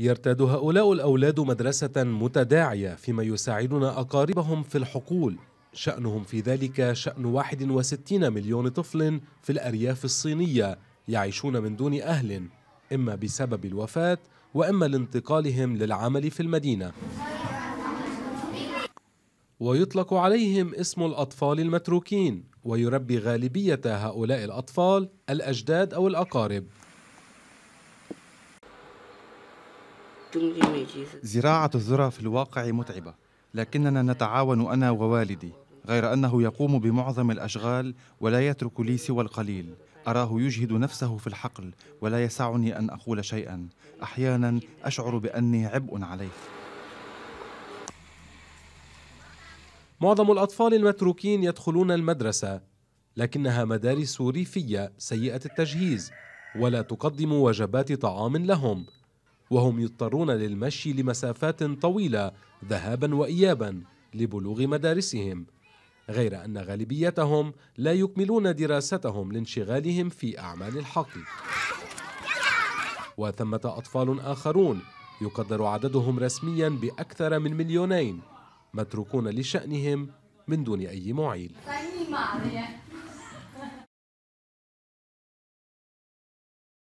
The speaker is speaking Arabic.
يرتاد هؤلاء الأولاد مدرسة متداعية فيما يساعدنا أقاربهم في الحقول شأنهم في ذلك شأن 61 مليون طفل في الأرياف الصينية يعيشون من دون أهل إما بسبب الوفاة وإما لانتقالهم للعمل في المدينة ويطلق عليهم اسم الأطفال المتروكين ويربي غالبية هؤلاء الأطفال الأجداد أو الأقارب زراعة الذرة في الواقع متعبة لكننا نتعاون أنا ووالدي غير أنه يقوم بمعظم الأشغال ولا يترك لي سوى القليل أراه يجهد نفسه في الحقل ولا يسعني أن أقول شيئا أحيانا أشعر بأني عبء عليه معظم الأطفال المتروكين يدخلون المدرسة لكنها مدارس ريفية سيئة التجهيز ولا تقدم وجبات طعام لهم وهم يضطرون للمشي لمسافات طويلة ذهابا وإيابا لبلوغ مدارسهم غير أن غالبيتهم لا يكملون دراستهم لانشغالهم في أعمال الحقل وثمة أطفال آخرون يقدر عددهم رسميا بأكثر من مليونين متروكون لشأنهم من دون أي معيل